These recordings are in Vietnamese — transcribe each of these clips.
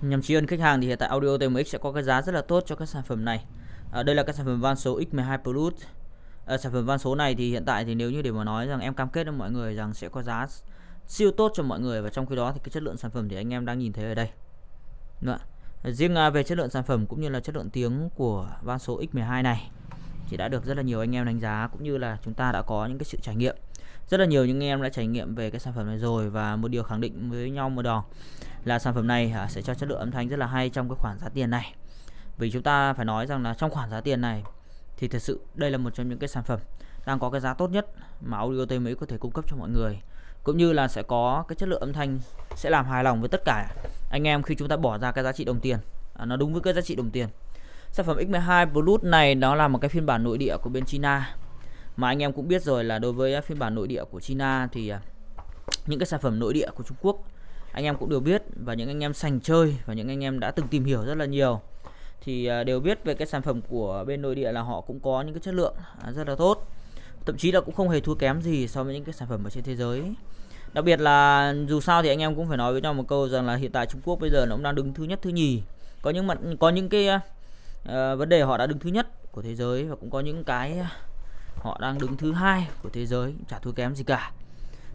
Nhằm tri ân khách hàng thì hiện tại Audio TMX sẽ có cái giá rất là tốt cho các sản phẩm này. À, đây là các sản phẩm van số X12 Plus. À, sản phẩm van số này thì hiện tại thì nếu như để mà nói rằng em cam kết với mọi người rằng sẽ có giá siêu tốt cho mọi người và trong khi đó thì cái chất lượng sản phẩm thì anh em đang nhìn thấy ở đây. Đúng ạ. Riêng à, về chất lượng sản phẩm cũng như là chất lượng tiếng của van số X12 này thì đã được rất là nhiều anh em đánh giá cũng như là chúng ta đã có những cái sự trải nghiệm rất là nhiều những em đã trải nghiệm về cái sản phẩm này rồi và một điều khẳng định với nhau một đòn là sản phẩm này à, sẽ cho chất lượng âm thanh rất là hay trong cái khoản giá tiền này vì chúng ta phải nói rằng là trong khoản giá tiền này thì thật sự đây là một trong những cái sản phẩm đang có cái giá tốt nhất mà audio tây mỹ có thể cung cấp cho mọi người cũng như là sẽ có cái chất lượng âm thanh sẽ làm hài lòng với tất cả anh em khi chúng ta bỏ ra cái giá trị đồng tiền à, nó đúng với cái giá trị đồng tiền sản phẩm X12 Bluetooth này nó là một cái phiên bản nội địa của bên China mà anh em cũng biết rồi là đối với phiên bản nội địa của China thì à, những cái sản phẩm nội địa của Trung Quốc anh em cũng đều biết và những anh em sành chơi và những anh em đã từng tìm hiểu rất là nhiều thì à, đều biết về cái sản phẩm của bên nội địa là họ cũng có những cái chất lượng à, rất là tốt thậm chí là cũng không hề thua kém gì so với những cái sản phẩm ở trên thế giới đặc biệt là dù sao thì anh em cũng phải nói với nhau một câu rằng là hiện tại Trung Quốc bây giờ nó cũng đang đứng thứ nhất thứ nhì có những mặt có những cái uh, vấn đề họ đã đứng thứ nhất của thế giới và cũng có những cái họ đang đứng thứ hai của thế giới chả thua kém gì cả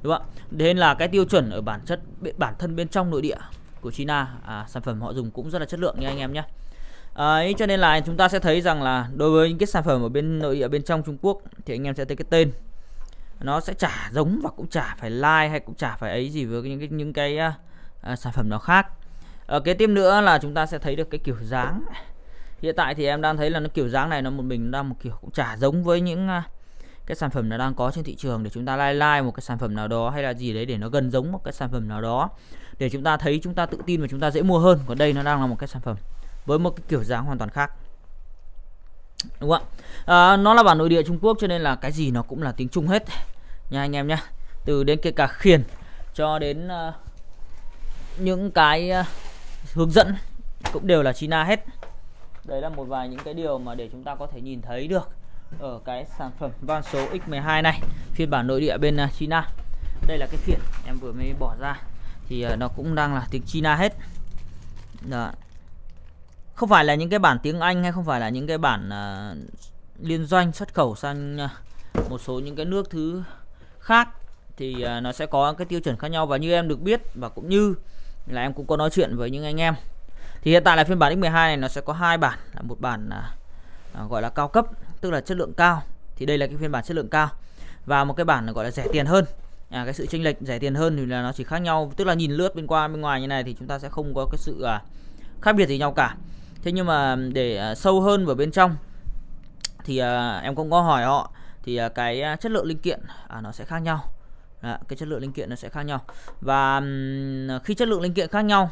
đúng không thế nên là cái tiêu chuẩn ở bản chất bản thân bên trong nội địa của China à, sản phẩm họ dùng cũng rất là chất lượng nha anh em nhé ấy cho nên là chúng ta sẽ thấy rằng là đối với những cái sản phẩm ở bên nội địa bên trong Trung Quốc thì anh em sẽ thấy cái tên nó sẽ chả giống và cũng chả phải like hay cũng chả phải ấy gì với những cái những cái uh, sản phẩm nào khác ở ờ, kế tiếp nữa là chúng ta sẽ thấy được cái kiểu dáng hiện tại thì em đang thấy là nó kiểu dáng này nó một mình đang một kiểu cũng chả giống với những uh, cái sản phẩm nó đang có trên thị trường để chúng ta lai lai một cái sản phẩm nào đó hay là gì đấy để nó gần giống một cái sản phẩm nào đó để chúng ta thấy chúng ta tự tin và chúng ta dễ mua hơn còn đây nó đang là một cái sản phẩm với một cái kiểu dáng hoàn toàn khác đúng không ạ à, nó là bản nội địa Trung Quốc cho nên là cái gì nó cũng là tiếng Trung hết nha anh em nhé từ đến kể cả khiển cho đến uh, những cái uh, hướng dẫn cũng đều là China hết đấy là một vài những cái điều mà để chúng ta có thể nhìn thấy được ở cái sản phẩm van số X12 này phiên bản nội địa bên à, China đây là cái phiền em vừa mới bỏ ra thì à, nó cũng đang là tiếng China hết Đó. không phải là những cái bản tiếng Anh hay không phải là những cái bản uh, liên doanh xuất khẩu sang một số những cái nước thứ khác thì nó sẽ có cái tiêu chuẩn khác nhau và như em được biết và cũng như là em cũng có nói chuyện với những anh em thì hiện tại là phiên bản X12 này nó sẽ có hai bản là một bản uh, gọi là cao cấp tức là chất lượng cao thì đây là cái phiên bản chất lượng cao và một cái bản gọi là rẻ tiền hơn à, cái sự chênh lệch rẻ tiền hơn thì là nó chỉ khác nhau tức là nhìn lướt bên qua bên ngoài như này thì chúng ta sẽ không có cái sự à, khác biệt gì nhau cả thế nhưng mà để à, sâu hơn vào bên trong thì à, em cũng có hỏi họ thì à, cái à, chất lượng linh kiện à, nó sẽ khác nhau à, cái chất lượng linh kiện nó sẽ khác nhau và à, khi chất lượng linh kiện khác nhau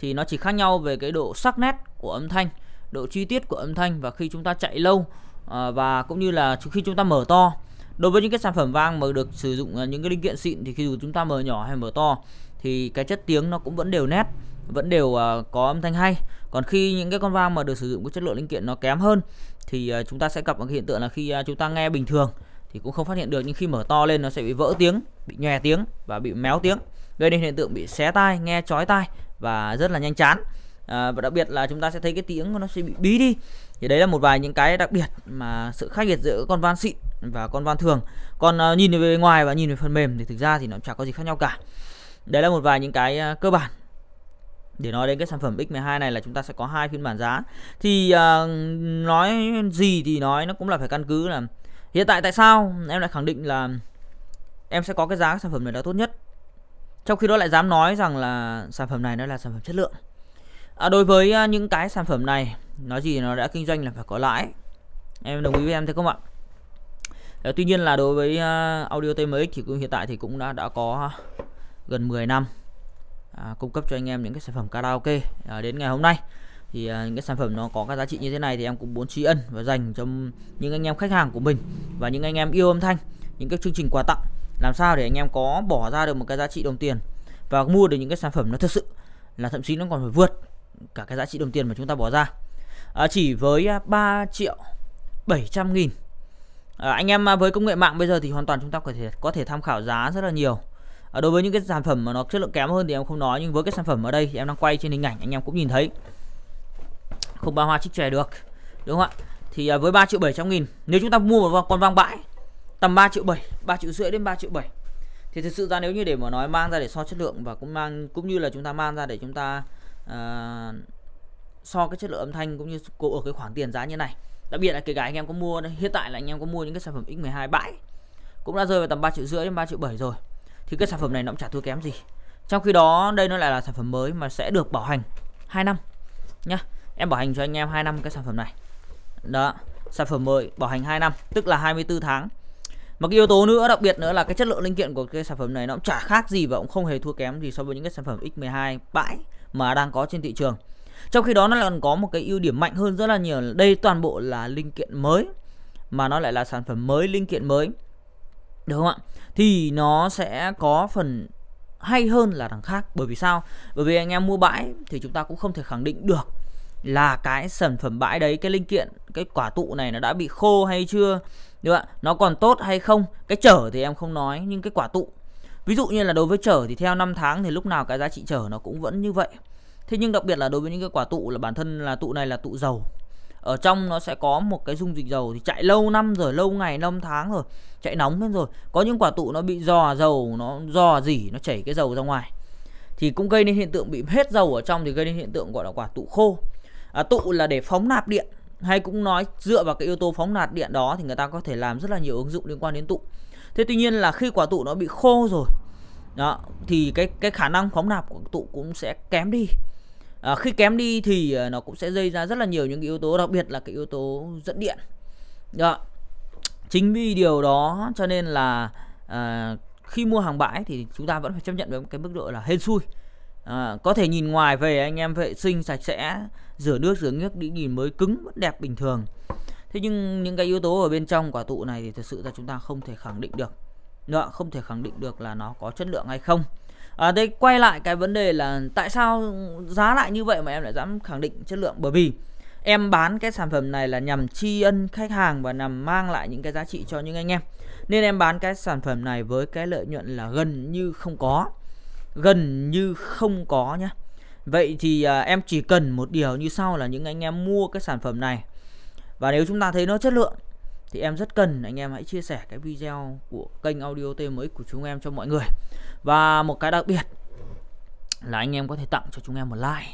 thì nó chỉ khác nhau về cái độ sắc nét của âm thanh độ chi tiết của âm thanh và khi chúng ta chạy lâu Ờ, và cũng như là khi chúng ta mở to đối với những cái sản phẩm vang mà được sử dụng ờ, những cái linh kiện xịn thì khi dù chúng ta mở nhỏ hay mở to thì cái chất tiếng nó cũng vẫn đều nét vẫn đều ờ, có âm thanh hay còn khi những cái con vang mà được sử dụng cái chất lượng linh kiện nó kém hơn thì chúng ta sẽ gặp một cái hiện tượng là khi chúng ta nghe bình thường thì cũng không phát hiện được nhưng khi mở to lên nó sẽ bị vỡ tiếng bị nhòe tiếng và bị méo tiếng gây nên hiện tượng bị xé tai nghe chói tai và rất là nhanh chán à, và đặc biệt là chúng ta sẽ thấy cái tiếng của nó sẽ bị bí đi thì đấy là một vài những cái đặc biệt mà sự khác biệt giữa con van xịn và con van thường còn uh, à, nhìn về ngoài và nhìn về phần mềm thì thực ra thì nó chẳng có gì khác nhau cả đấy là một vài những cái uh, cơ bản để nói đến cái sản phẩm X12 này là chúng ta sẽ có hai phiên bản giá thì uh, nói gì thì nói nó cũng là phải căn cứ là hiện tại tại sao em lại khẳng định là em sẽ có cái giá sản phẩm này là tốt nhất trong khi đó lại dám nói rằng là sản phẩm này nó là sản phẩm chất lượng à, đối với à, những cái sản phẩm này nói gì nó đã kinh doanh là phải có lãi em đồng ý với em thế không ạ à, tuy nhiên là đối với à, audio tmx thì cũng hiện tại thì cũng đã đã có gần 10 năm à, cung cấp cho anh em những cái sản phẩm karaoke à, đến ngày hôm nay thì à, những cái sản phẩm nó có cái giá trị như thế này thì em cũng muốn tri ân và dành cho những anh em khách hàng của mình và những anh em yêu âm thanh những cái chương trình quà tặng làm sao để anh em có bỏ ra được một cái giá trị đồng tiền và mua được những cái sản phẩm nó thực sự là thậm chí nó còn phải vượt cả cái giá trị đồng tiền mà chúng ta bỏ ra à, chỉ với 3 à, triệu 700 nghìn à, anh em à, với công nghệ mạng bây giờ thì hoàn toàn chúng ta có thể có thể tham khảo giá rất là nhiều à, đối với những cái sản phẩm mà nó chất lượng kém hơn thì em không nói nhưng với cái sản phẩm ở đây thì em đang quay trên hình ảnh anh em cũng nhìn thấy không ba hoa chích chè được đúng không ạ thì à, với 3 triệu 700 nghìn nếu chúng ta mua một con vang bãi tầm 3 triệu 7 3 triệu rưỡi đến 3 triệu 7 thì thực sự ra nếu như để mà nói mang ra để so chất lượng và cũng mang cũng như là chúng ta mang ra để chúng ta à, so cái chất lượng âm thanh cũng như ở cái khoảng tiền giá như này đặc biệt là kể cả anh em có mua hiện tại là anh em có mua những cái sản phẩm X12 bãi cũng đã rơi vào tầm 3 triệu rưỡi đến 3 triệu 7 rồi thì cái sản phẩm này nó cũng chả thua kém gì trong khi đó đây nó lại là sản phẩm mới mà sẽ được bảo hành 2 năm nhá em bảo hành cho anh em 2 năm cái sản phẩm này đó sản phẩm mới bảo hành 2 năm tức là 24 tháng một cái yếu tố nữa đặc biệt nữa là cái chất lượng linh kiện của cái sản phẩm này nó cũng chả khác gì và cũng không hề thua kém gì so với những cái sản phẩm X12 bãi mà đang có trên thị trường trong khi đó nó lại còn có một cái ưu điểm mạnh hơn rất là nhiều đây toàn bộ là linh kiện mới mà nó lại là sản phẩm mới linh kiện mới được không ạ thì nó sẽ có phần hay hơn là đằng khác bởi vì sao bởi vì anh em mua bãi thì chúng ta cũng không thể khẳng định được là cái sản phẩm bãi đấy cái linh kiện cái quả tụ này nó đã bị khô hay chưa được ạ nó còn tốt hay không cái trở thì em không nói nhưng cái quả tụ Ví dụ như là đối với trở thì theo 5 tháng thì lúc nào cái giá trị trở nó cũng vẫn như vậy. Thế nhưng đặc biệt là đối với những cái quả tụ là bản thân là tụ này là tụ dầu. Ở trong nó sẽ có một cái dung dịch dầu thì chạy lâu năm rồi, lâu ngày, năm tháng rồi, chạy nóng lên rồi. Có những quả tụ nó bị dò dầu, nó dò gì nó chảy cái dầu ra ngoài. Thì cũng gây nên hiện tượng bị hết dầu ở trong thì gây nên hiện tượng gọi là quả tụ khô. À, tụ là để phóng nạp điện hay cũng nói dựa vào cái yếu tố phóng nạp điện đó thì người ta có thể làm rất là nhiều ứng dụng liên quan đến tụ. Thế tuy nhiên là khi quả tụ nó bị khô rồi, đó thì cái cái khả năng phóng nạp của tụ cũng sẽ kém đi à, khi kém đi thì à, nó cũng sẽ gây ra rất là nhiều những cái yếu tố đặc biệt là cái yếu tố dẫn điện đó chính vì điều đó cho nên là à, khi mua hàng bãi thì chúng ta vẫn phải chấp nhận với cái mức độ là hên xui à, có thể nhìn ngoài về anh em vệ sinh sạch sẽ rửa nước rửa nước đi nhìn mới cứng vẫn đẹp bình thường thế nhưng những cái yếu tố ở bên trong quả tụ này thì thật sự là chúng ta không thể khẳng định được nữa không thể khẳng định được là nó có chất lượng hay không à, đây quay lại cái vấn đề là tại sao giá lại như vậy mà em lại dám khẳng định chất lượng bởi vì em bán cái sản phẩm này là nhằm tri ân khách hàng và nhằm mang lại những cái giá trị cho những anh em nên em bán cái sản phẩm này với cái lợi nhuận là gần như không có gần như không có nhé. vậy thì à, em chỉ cần một điều như sau là những anh em mua cái sản phẩm này và nếu chúng ta thấy nó chất lượng thì em rất cần anh em hãy chia sẻ cái video của kênh audio t mới của chúng em cho mọi người và một cái đặc biệt là anh em có thể tặng cho chúng em một like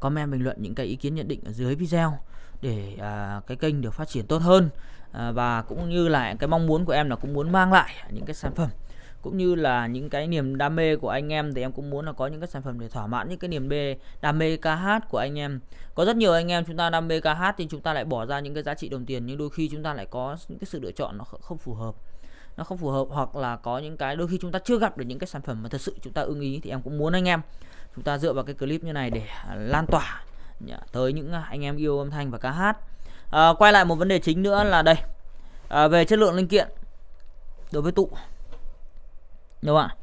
comment bình luận những cái ý kiến nhận định ở dưới video để à, cái kênh được phát triển tốt hơn à, và cũng như là cái mong muốn của em là cũng muốn mang lại những cái sản phẩm cũng như là những cái niềm đam mê của anh em thì em cũng muốn là có những cái sản phẩm để thỏa mãn những cái niềm mê đam mê ca hát của anh em có rất nhiều anh em chúng ta đam mê ca hát thì chúng ta lại bỏ ra những cái giá trị đồng tiền nhưng đôi khi chúng ta lại có những cái sự lựa chọn nó không phù hợp nó không phù hợp hoặc là có những cái đôi khi chúng ta chưa gặp được những cái sản phẩm mà thật sự chúng ta ưng ý thì em cũng muốn anh em chúng ta dựa vào cái clip như này để à, lan tỏa tới những à, anh em yêu âm thanh và ca hát à, quay lại một vấn đề chính nữa là đây à, về chất lượng linh kiện đối với tụ đúng không ạ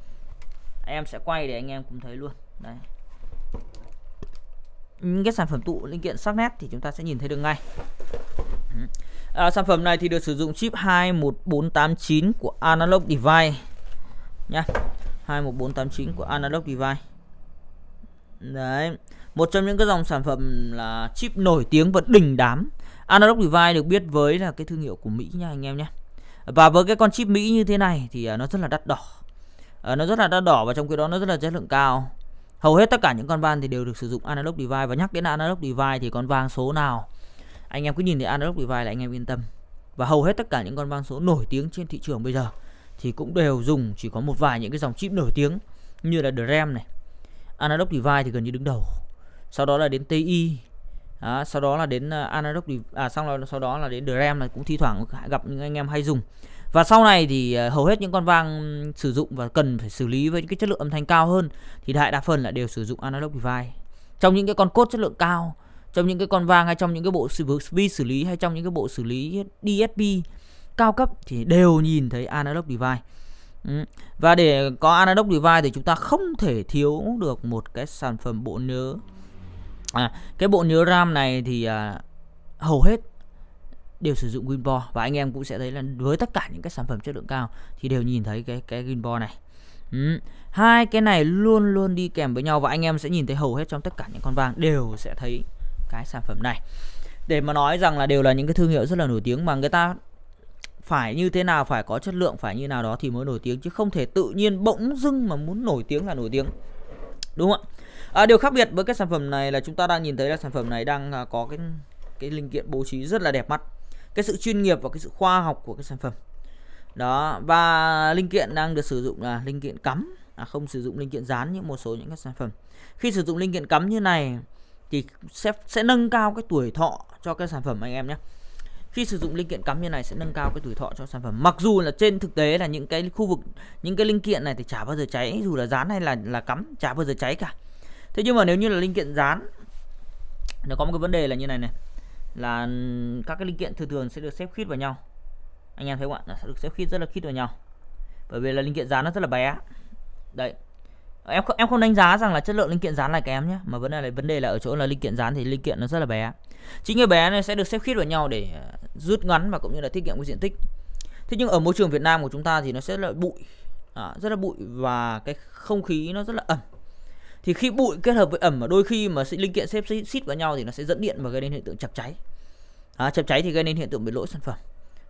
em sẽ quay để anh em cùng thấy luôn đấy những cái sản phẩm tụ linh kiện sắc nét thì chúng ta sẽ nhìn thấy được ngay à, sản phẩm này thì được sử dụng chip 21489 của analog device nhá 21489 của analog device đấy một trong những cái dòng sản phẩm là chip nổi tiếng và đỉnh đám analog device được biết với là cái thương hiệu của mỹ nha anh em nhé và với cái con chip mỹ như thế này thì à, nó rất là đắt đỏ Ờ, nó rất là đắt đỏ và trong khi đó nó rất là chất lượng cao hầu hết tất cả những con van thì đều được sử dụng analog device và nhắc đến analog device thì con vang số nào anh em cứ nhìn thấy analog device là anh em yên tâm và hầu hết tất cả những con vang số nổi tiếng trên thị trường bây giờ thì cũng đều dùng chỉ có một vài những cái dòng chip nổi tiếng như là DRAM này analog device thì gần như đứng đầu sau đó là đến TI à, sau đó là đến ờ, analog à sau đó sau đó là đến DRAM là cũng thi thoảng gặp những anh em hay dùng và sau này thì ờ, hầu hết những con vang sử dụng và cần phải xử lý với những cái chất lượng âm thanh cao hơn thì đại đa phần là đều sử dụng analog device trong những cái con cốt chất lượng cao trong những cái con vang hay trong những cái bộ vi xử lý hay trong những cái bộ xử lý DSP cao cấp thì đều nhìn thấy analog device ừ. và để có analog device thì chúng ta không thể thiếu được một cái sản phẩm bộ nhớ à, cái bộ nhớ RAM này thì à, hầu hết đều sử dụng Winball và anh em cũng sẽ thấy là với tất cả những cái sản phẩm chất lượng cao thì đều nhìn thấy cái cái Winball này ừ. hai cái này luôn luôn đi kèm với nhau và anh em sẽ nhìn thấy hầu hết trong tất cả những con vàng đều sẽ thấy cái sản phẩm này để mà nói rằng là đều là những cái thương hiệu rất là nổi tiếng mà người ta phải như thế nào phải có chất lượng phải như nào đó thì mới nổi tiếng chứ không thể tự nhiên bỗng dưng mà muốn nổi tiếng là nổi tiếng đúng không ạ à, điều khác biệt với cái sản phẩm này là chúng ta đang nhìn thấy là sản phẩm này đang à, có cái cái linh kiện bố trí rất là đẹp mắt cái sự chuyên nghiệp và cái sự khoa học của cái sản phẩm đó và linh kiện đang được sử dụng là linh kiện cắm à, không sử dụng linh kiện dán như một số những cái sản phẩm khi sử dụng linh kiện cắm như này thì sẽ sẽ nâng cao cái tuổi thọ cho cái sản phẩm anh em nhé khi sử dụng linh kiện cắm như này sẽ nâng cao cái tuổi thọ cho sản phẩm mặc dù là trên thực tế là những cái khu vực những cái linh kiện này thì chả bao giờ cháy dù là dán hay là là cắm chả bao giờ cháy cả thế nhưng mà nếu như là linh kiện dán nó có một cái vấn đề là như này này là các cái linh kiện thường thường sẽ được xếp khít vào nhau anh em thấy không ạ sẽ được xếp khít rất là khít vào nhau bởi vì là linh kiện dán nó rất là bé đấy em không em không đánh giá rằng là chất lượng linh kiện dán là kém nhé mà vấn đề là vấn đề là ở chỗ là linh kiện dán thì linh kiện nó rất là bé chính cái bé này sẽ được xếp khít vào nhau để à, rút ngắn và cũng như là tiết kiệm cái diện tích thế nhưng ở môi trường Việt Nam của chúng ta thì nó sẽ là bụi à, rất là bụi và cái không khí nó rất là ẩm thì khi bụi kết hợp với ẩm mà đôi khi mà linh kiện xếp xít vào nhau thì nó sẽ dẫn điện và gây nên hiện tượng chập cháy à, chập cháy thì gây nên hiện tượng bị lỗi sản phẩm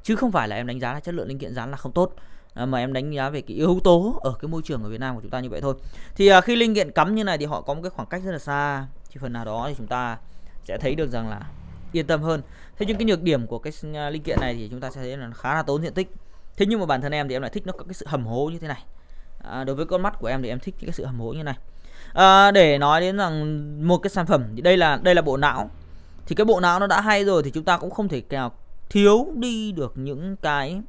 chứ không phải là em đánh giá là chất lượng linh kiện dán là không tốt à, mà em đánh giá về cái yếu tố ở cái môi trường ở Việt Nam của chúng ta như vậy thôi thì à, khi linh kiện cắm như này thì họ có một cái khoảng cách rất là xa thì phần nào đó thì chúng ta sẽ thấy được rằng là yên tâm hơn thế nhưng cái nhược điểm của cái à, linh kiện này thì chúng ta sẽ thấy là khá là tốn diện tích thế nhưng mà bản thân em thì em lại thích nó có cái sự hầm hố như thế này à, đối với con mắt của em thì em thích cái sự hầm hố như này à, để nói đến rằng một cái sản phẩm thì đây là đây là bộ não thì cái bộ não nó đã hay rồi thì chúng ta cũng không thể nào thiếu đi được những cái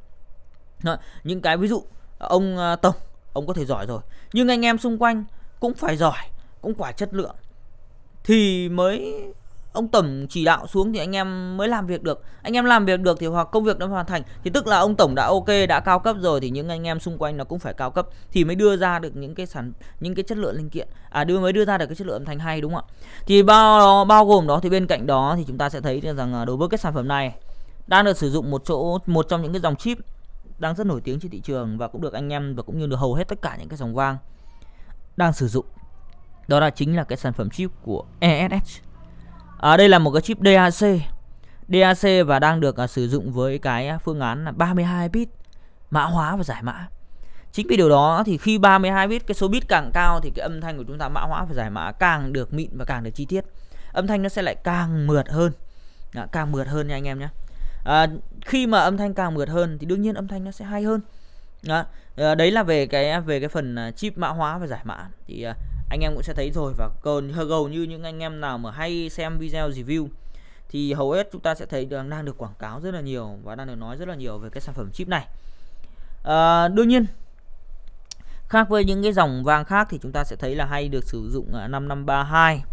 ờ, những cái ví dụ ông ờ, tổng ông có thể giỏi rồi nhưng anh em xung quanh cũng phải giỏi cũng phải chất lượng thì mới ông tổng chỉ đạo xuống thì anh em mới làm việc được anh em làm việc được thì hoặc công việc đã hoàn thành thì tức là ông tổng đã ok đã cao cấp rồi thì những anh em xung quanh nó cũng phải cao cấp thì mới đưa ra được những cái sản những cái chất lượng linh kiện à đưa mới đưa ra được cái chất lượng âm thanh hay đúng không ạ thì bao bao gồm đó thì bên cạnh đó thì chúng ta sẽ thấy rằng à, đối với cái sản phẩm này đang được sử dụng một chỗ một trong những cái dòng chip đang rất nổi tiếng trên thị trường và cũng được anh em và cũng như được hầu hết tất cả những cái dòng vang đang sử dụng đó là chính là cái sản phẩm chip của ESS à, đây là một cái chip DAC DAC và đang được à, sử dụng với cái phương án là 32 bit mã hóa và giải mã chính vì điều đó thì khi 32 bit cái số bit càng cao thì cái âm thanh của chúng ta mã hóa và giải mã càng được mịn và càng được chi tiết âm thanh nó sẽ lại càng mượt hơn à, càng mượt hơn nha anh em nhé à, khi mà âm thanh càng mượt hơn thì đương nhiên âm thanh nó sẽ hay hơn đó. À, đấy là về cái về cái phần à, chip mã hóa và giải mã thì à, anh em cũng sẽ thấy rồi và còn hầu như những anh em nào mà hay xem video review thì hầu hết chúng ta sẽ thấy đang, đang được quảng cáo rất là nhiều và đang được nói rất là nhiều về cái sản phẩm chip này à, đương nhiên khác với những cái dòng vang khác thì chúng ta sẽ thấy là hay được sử dụng 5532 à,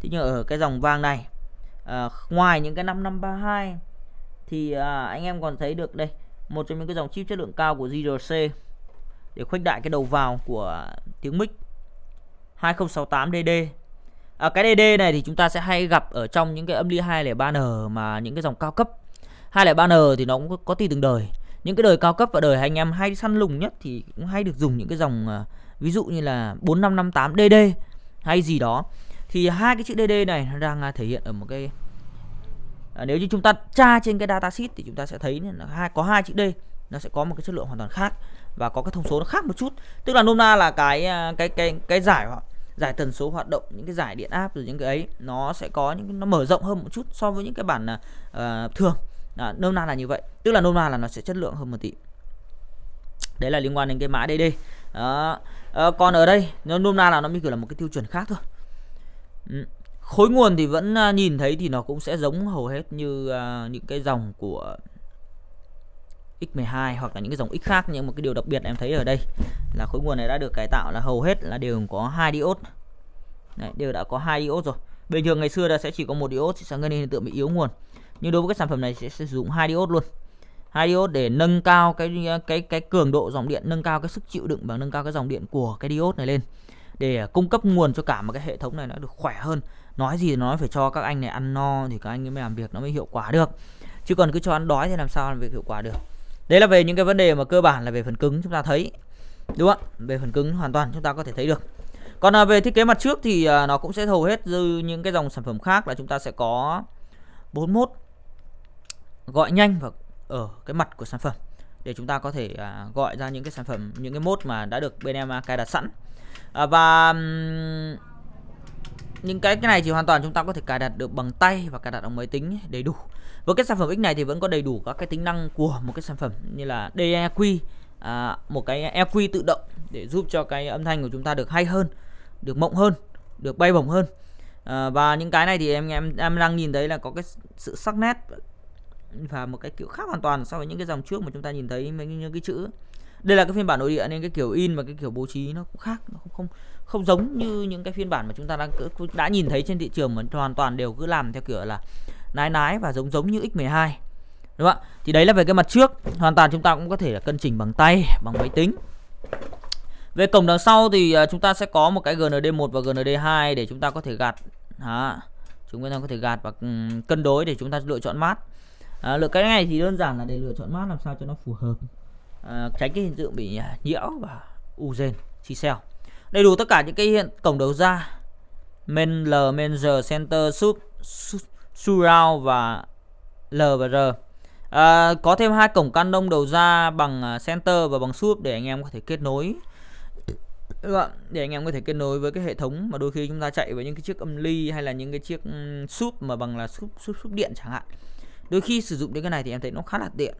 thế nhưng ở cái dòng vang này à, ngoài những cái 5532 thì à, anh em còn thấy được đây một trong những cái dòng chip chất lượng cao của GRC để khuếch đại cái đầu vào của tiếng mic 2068DD à, ờ, cái DD này thì chúng ta sẽ hay gặp ở trong những cái âm ly 203N mà những cái dòng cao cấp 203N thì nó cũng có, có tùy từng đời những cái đời cao cấp và đời anh em hay săn lùng nhất thì cũng hay được dùng những cái dòng ờ, ví dụ như là 4558DD hay gì đó thì hai cái chữ DD này nó đang à, thể hiện ở một cái à, nếu như chúng ta tra trên cái datasheet thì chúng ta sẽ thấy là hai có hai chữ D nó sẽ có một cái chất lượng hoàn toàn khác và có cái thông số nó khác một chút tức là nôm na là cái à, cái cái cái giải giải tần số hoạt động những cái giải điện áp rồi những cái ấy nó sẽ có những nó mở rộng hơn một chút so với những cái bản uh, thường à, nôm na là như vậy tức là nôm na là nó sẽ chất lượng hơn một tí đấy là liên quan đến cái mã DD đó. À, còn ở đây nó nôm na là nó như kiểu là một cái tiêu chuẩn khác thôi khối nguồn thì vẫn à, nhìn thấy thì nó cũng sẽ giống hầu hết như uh, những cái dòng của X12 hoặc là những cái dòng X khác nhưng một cái điều đặc biệt em thấy ở đây là khối nguồn này đã được cải tạo là hầu hết là đều có hai diode Đấy, đều đã có hai diode rồi bình thường ngày xưa là sẽ chỉ có một diode sẽ gây nên hiện tượng bị yếu nguồn nhưng đối với cái sản phẩm này sẽ sử dụng hai diode luôn hai diode để nâng cao cái cái cái cường độ dòng điện nâng cao cái sức chịu đựng và nâng cao cái dòng điện của cái diode này lên để cung cấp nguồn cho cả một cái hệ thống này nó được khỏe hơn nói gì nói phải cho các anh này ăn no thì các anh mới làm việc nó mới hiệu quả được chứ còn cứ cho ăn đói thì làm sao làm việc hiệu quả được đấy là về những cái vấn đề mà cơ bản là về phần cứng chúng ta thấy đúng không về phần cứng hoàn toàn chúng ta có thể thấy được còn à, về thiết kế mặt trước thì à, nó cũng sẽ hầu hết dư những cái dòng sản phẩm khác là chúng ta sẽ có 41 gọi nhanh và ở cái mặt của sản phẩm để chúng ta có thể à, gọi ra những cái sản phẩm những cái mốt mà đã được bên em cài đặt sẵn và những cái cái này thì hoàn toàn chúng ta có thể cài đặt được bằng tay và cài đặt bằng máy tính đầy đủ với cái sản phẩm X này thì vẫn có đầy đủ các cái tính năng của một cái sản phẩm như là DEQ à, một cái EQ tự động để giúp cho cái âm thanh của chúng ta được hay hơn được mộng hơn được bay bổng hơn à, và những cái này thì em em em đang nhìn thấy là có cái sự sắc nét và một cái kiểu khác hoàn toàn so với những cái dòng trước mà chúng ta nhìn thấy mấy những cái chữ đây là cái phiên bản nội địa nên cái kiểu in và cái kiểu bố trí nó cũng khác nó không không không giống như những cái phiên bản mà chúng ta đang đã nhìn thấy trên thị trường mà hoàn toàn đều cứ làm theo kiểu là nái nái và giống giống như X12 đúng không ạ thì đấy là về cái mặt trước hoàn toàn chúng ta cũng có thể là cân chỉnh bằng tay bằng máy tính về cổng đằng sau thì à, chúng ta sẽ có một cái GND1 và GND2 để chúng ta có thể gạt hả chúng ta có thể gạt và ừ, cân đối để chúng ta lựa chọn mát à, lựa cái này thì đơn giản là để lựa chọn mát làm sao cho nó phù hợp Ờ, tránh cái hiện tượng bị à, nhiễu và u rên chi xeo đầy đủ tất cả những cái hiện cổng đầu ra men L men R center sub, surround và L và R à, có thêm hai cổng can đông đầu ra bằng à, center và bằng sub để anh em có thể kết nối để anh em có thể kết nối với cái hệ thống mà đôi khi chúng ta chạy với những cái chiếc âm ly hay là những cái chiếc sub mà bằng là sub sub sub điện chẳng hạn đôi khi sử dụng đến cái này thì em thấy nó khá là tiện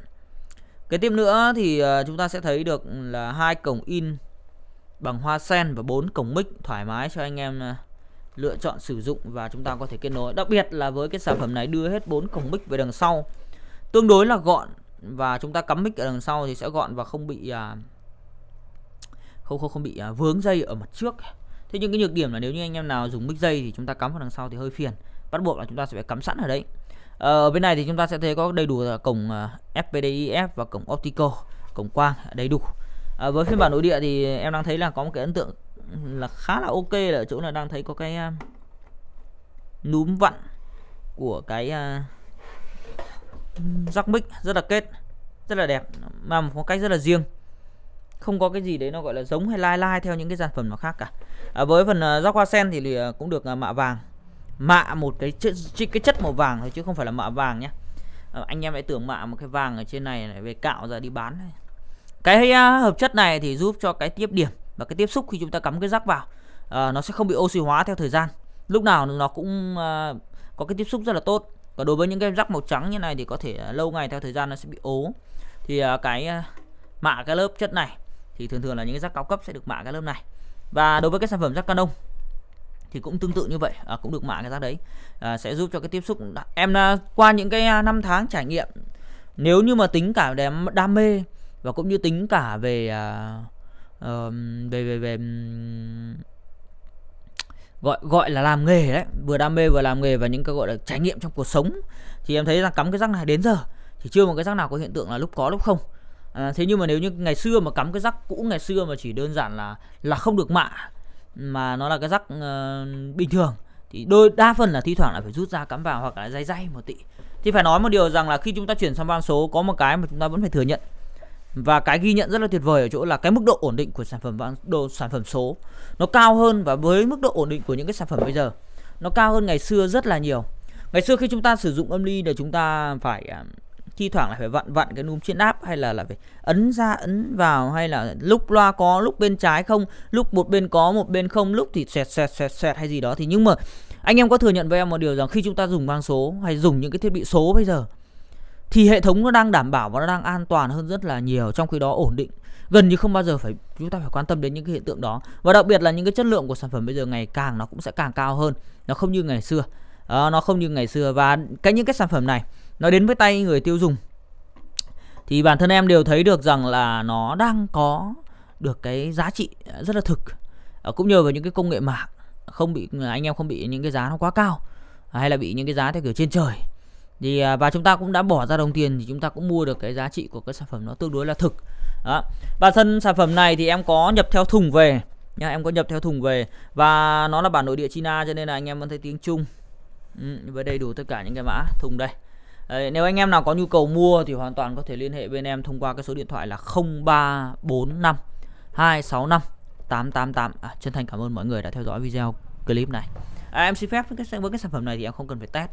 cái tiếp nữa thì ờ, chúng ta sẽ thấy được là hai cổng in bằng hoa sen và bốn cổng mic thoải mái cho anh em ờ, lựa chọn sử dụng và chúng ta có thể kết nối. Đặc biệt là với cái sản phẩm này đưa hết bốn cổng mic về đằng sau. Tương đối là gọn và chúng ta cắm mic ở đằng sau thì sẽ gọn và không bị à, không không không bị à, vướng dây ở mặt trước. Thế nhưng cái nhược điểm là nếu như anh em nào dùng mic dây thì chúng ta cắm vào đằng sau thì hơi phiền bắt buộc là chúng ta sẽ phải cắm sẵn ở đấy ở ờ, bên này thì chúng ta sẽ thấy có đầy đủ là cổng FPDIF ờ, và cổng optical cổng quang đầy đủ à, với phiên bản nội địa thì em đang thấy là có một cái ấn tượng là khá là ok là ở chỗ là đang thấy có cái núm vặn của cái Jack mic rất là kết rất là đẹp mà một cách rất là riêng không có cái gì đấy nó gọi là giống hay lai lai theo những cái sản phẩm nó khác cả à, với phần Jack rắc hoa sen thì cũng được mạ vàng mạ một cái chất cái chất màu vàng thôi chứ không phải là mạ vàng nhé ờ, anh em hãy tưởng mạ một cái vàng ở trên này, này về cạo ra đi bán này. cái à, hợp chất này thì giúp cho cái tiếp điểm và cái tiếp xúc khi chúng ta cắm cái rắc vào uh, nó sẽ không bị oxy hóa theo thời gian lúc nào nó cũng uh, có cái tiếp xúc rất là tốt còn đối với những cái rắc màu trắng như này thì có thể uh, lâu ngày theo thời gian nó sẽ bị ố thì uh, cái uh, mạ cái lớp chất này thì thường thường là những cái rắc cao cấp sẽ được mạ cái lớp này và đối với cái sản phẩm rắc canon thì cũng tương tự như vậy à, cũng được mã cái rác đấy à, sẽ giúp cho cái tiếp xúc em à, qua những cái à, năm tháng trải nghiệm nếu như mà tính cả về đam mê và cũng như tính cả về à, uh, về về về gọi gọi là làm nghề đấy vừa đam mê vừa làm nghề và những cái gọi là trải nghiệm trong cuộc sống thì em thấy là cắm cái răng này đến giờ thì chưa một cái răng nào có hiện tượng là lúc có lúc không à, thế nhưng mà nếu như ngày xưa mà cắm cái rắc cũ ngày xưa mà chỉ đơn giản là là không được mạ mà nó là cái rắc uh, bình thường thì đôi đa phần là thi thoảng là phải rút ra cắm vào hoặc là dây dây một tí thì phải nói một điều rằng là khi chúng ta chuyển sang van số có một cái mà chúng ta vẫn phải thừa nhận và cái ghi nhận rất là tuyệt vời ở chỗ là cái mức độ ổn định của sản phẩm van đồ sản phẩm số nó cao hơn và với mức độ ổn định của những cái sản phẩm bây giờ nó cao hơn ngày xưa rất là nhiều ngày xưa khi chúng ta sử dụng âm ly là chúng ta phải à, thi thoảng lại phải vặn vặn cái núm chuyển áp hay là là phải ấn ra ấn vào hay là lúc loa có lúc bên trái không lúc một bên có một bên không lúc thì xoẹt xoẹt xoẹt xoẹt hay gì đó thì nhưng mà anh em có thừa nhận với em một điều rằng khi chúng ta dùng vang số hay dùng những cái thiết bị số bây giờ thì hệ thống nó đang đảm bảo và nó đang an toàn hơn rất là nhiều trong khi đó ổn định gần như không bao giờ phải chúng ta phải quan tâm đến những cái hiện tượng đó và đặc biệt là những cái chất lượng của sản phẩm bây giờ ngày càng nó cũng sẽ càng cao hơn nó không như ngày xưa à, nó không như ngày xưa và cái những cái sản phẩm này nó đến với tay người tiêu dùng thì bản thân em đều thấy được rằng là nó đang có được cái giá trị rất là thực à, cũng nhờ vào những cái công nghệ mạng không bị anh em không bị những cái giá nó quá cao hay là bị những cái giá theo kiểu trên trời thì à, và chúng ta cũng đã bỏ ra đồng tiền thì chúng ta cũng mua được cái giá trị của cái sản phẩm nó tương đối là thực đó. bản thân sản phẩm này thì em có nhập theo thùng về nha em có nhập theo thùng về và nó là bản nội địa China cho nên là anh em vẫn thấy tiếng Trung ừ, với đầy đủ tất cả những cái mã thùng đây Đấy, nếu anh em nào có nhu cầu mua thì hoàn toàn có thể liên hệ bên em thông qua cái số điện thoại là 0345 265 888. À, chân thành cảm ơn mọi người đã theo dõi video clip này. À, em xin phép với cái, với cái sản phẩm này thì em không cần phải test.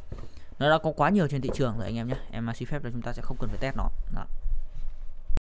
Nó đã có quá nhiều trên thị trường rồi anh em nhé. Em xin phép là chúng ta sẽ không cần phải test nó. Đó.